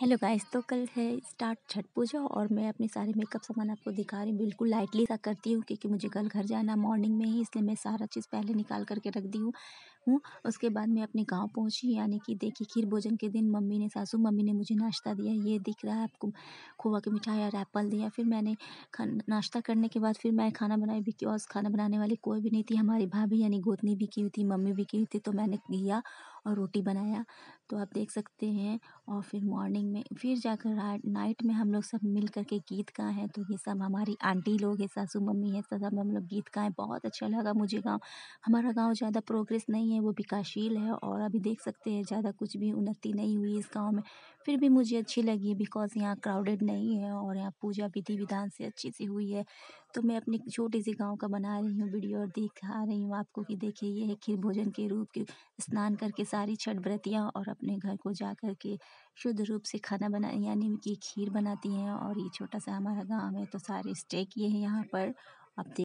hello guys तो कल है स्टार्ट छठ पूजा और मैं अपने सारे मेकअप सामान आपको दिखा रही हूँ बिल्कुल लाइटली सा करती हूँ क्योंकि मुझे कल घर जाना मॉर्निंग में ही इसलिए मैं सारा चीज़ पहले निकाल करके रख दी हूँ हूँ उसके बाद मैं अपने गांव पहुँची यानी कि देखी खीर भोजन के दिन मम्मी ने सासू मम्मी ने मुझे नाश्ता दिया ये दिख रहा है आपको खोवा की मिठाई और एप्पल दिया फिर मैंने नाश्ता करने के बाद फिर मैं खाना बनाई भी क्यों खाना बनाने वाली कोई भी नहीं थी हमारी भाभी यानी गोतनी भी की हुई थी मम्मी भी की हुई थी तो मैंने किया और रोटी बनाया तो आप देख सकते हैं और फिर मॉर्निंग में फिर जाकर नाइट में हम लोग सब मिल कर के गीत गाए हैं तो ये सब हमारी आंटी लोग हैं सासू मम्मी है सब हम लोग गीत गाएँ बहुत अच्छा लगा मुझे गाँव हमारा गाँव ज़्यादा प्रोग्रेस नहीं है वो विकासशील है और अभी देख सकते हैं ज़्यादा कुछ भी उन्नति नहीं हुई इस गाँव में फिर भी मुझे अच्छी लगी बिकॉज़ यहाँ क्राउडेड नहीं है और यहाँ पूजा विधि विधान से अच्छी सी हुई है तो मैं अपने छोटे से गाँव का बना रही हूँ वीडियो और दिखा रही हूँ आपको कि देखिए ये है खीर भोजन के रूप के स्नान करके सारी छठ व्रतियाँ और अपने घर को जा कर के शुद्ध रूप से खाना बना यानी कि खीर बनाती हैं और ये छोटा सा हमारा गाँव है तो सारे स्टेक ये हैं यहाँ पर आप देख